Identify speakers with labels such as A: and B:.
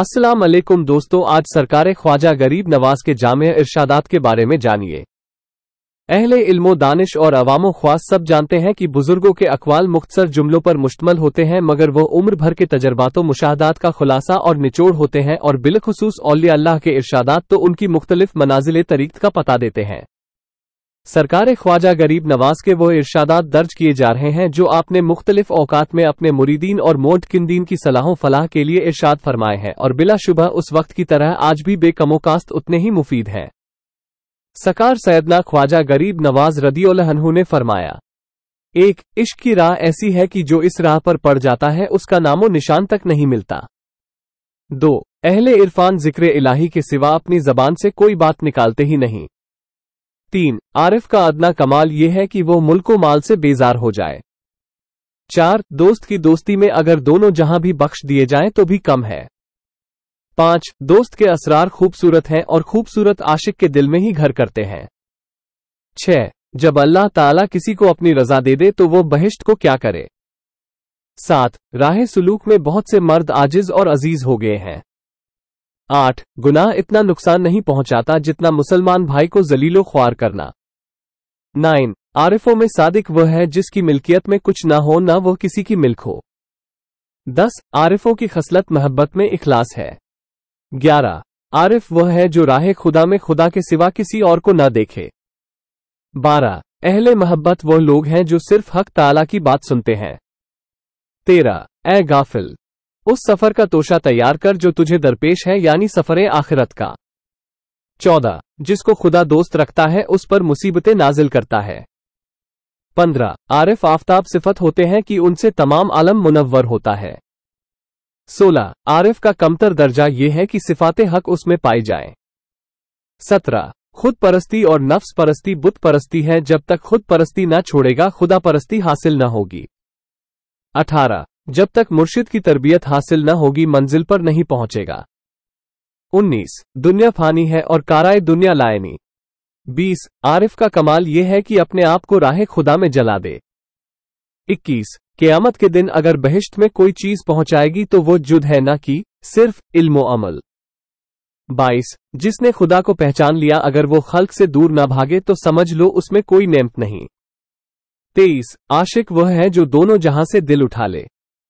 A: अस्सलाम वालेकुम दोस्तों आज सरकार ख्वाजा गरीब नवाज के जाम इर्शादात के बारे में जानिए अहले इल्मो दानिश और अवामो ख्वास सब जानते हैं कि बुजुर्गों के अकवाल मुख्तर जुमलों पर मुश्तमल होते हैं मगर वो उम्र भर के तजर्बातों मुशाहदात का खुलासा और निचोड़ होते हैं और बिलखसूस अल्लाह के इर्शादात तो उनकी मुख्तलिफ मनाजिल तरीक़ का पता देते हैं सरकार ख्वाजा गरीब नवाज के वो इर्शादात दर्ज किए जा रहे हैं जो आपने मुख्तलिफ औकात में अपने मुरीदीन और मोट किंदीन की सलाहों फलाह के लिए इर्शाद फरमाए हैं और बिला शुबह उस वक्त की तरह आज भी बेकमोकास्त उतने ही मुफीद हैं सकार सैदना ख्वाजा गरीब नवाज रदीहू ने फरमाया एक इश्क की राह ऐसी है कि जो इस राह पर पड़ जाता है उसका नामो निशान तक नहीं मिलता दो अहले इरफान जिक्र इलाही के सिवा अपनी जबान से कोई बात निकालते ही नहीं तीन आरिफ का अदना कमाल ये है कि वो मुल्को माल से बेजार हो जाए चार दोस्त की दोस्ती में अगर दोनों जहां भी बख्श दिए जाएं तो भी कम है पांच दोस्त के असरार खूबसूरत हैं और खूबसूरत आशिक के दिल में ही घर करते हैं छह जब अल्लाह ताला किसी को अपनी रजा दे दे तो वो बहिष्ट को क्या करे सात राह सुलूक में बहुत से मर्द आजिज और अजीज हो गए हैं आठ गुनाह इतना नुकसान नहीं पहुंचाता जितना मुसलमान भाई को जलीलो ख्वार करना नाइन आरिफों में सादिक वह है जिसकी मिल्कियत में कुछ ना हो ना वह किसी की मिल्क हो दस आरिफों की खसलत मोहब्बत में इखलास है ग्यारह आरिफ वह है जो राह खुदा में खुदा के सिवा किसी और को ना देखे बारह अहले मोहब्बत वह लोग हैं जो सिर्फ हक ताला की बात सुनते हैं तेरह ए गाफिल उस सफर का तोशा तैयार कर जो तुझे दरपेश है यानी सफर आखिरत का चौदह जिसको खुदा दोस्त रखता है उस पर मुसीबतें नाजिल करता है पंद्रह आरिफ आफ्ताब सिफत होते हैं कि उनसे तमाम आलम मुनवर होता है सोलह आरिफ का कमतर दर्जा यह है कि सिफात हक उसमें पाई जाए सत्रह खुद परस्ती और नफ्स परस्ती बुत परस्ती है जब तक खुद परस्ती न छोड़ेगा खुदा परस्ती हासिल न होगी अठारह जब तक मुर्शिद की तरबियत हासिल न होगी मंजिल पर नहीं पहुंचेगा 19. दुनिया फानी है और काराए दुनिया लायनी 20. आरिफ का कमाल यह है कि अपने आप को राह खुदा में जला दे 21. क़यामत के दिन अगर बहिश्त में कोई चीज पहुंचाएगी तो वो जुद है ना कि सिर्फ इल्म अमल 22. जिसने खुदा को पहचान लिया अगर वो खल्क से दूर ना भागे तो समझ लो उसमें कोई नेम्प नहीं 23. आशिक वह है जो दोनों जहां से दिल उठा ले